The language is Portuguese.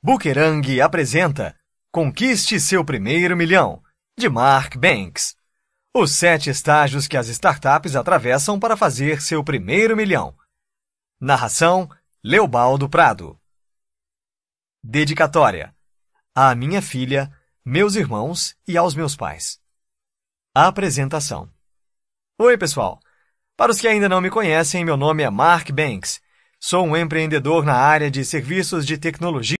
Bukerang apresenta Conquiste seu primeiro milhão, de Mark Banks. Os sete estágios que as startups atravessam para fazer seu primeiro milhão. Narração: Leobaldo Prado. Dedicatória: À minha filha, meus irmãos e aos meus pais. Apresentação: Oi, pessoal. Para os que ainda não me conhecem, meu nome é Mark Banks. Sou um empreendedor na área de serviços de tecnologia.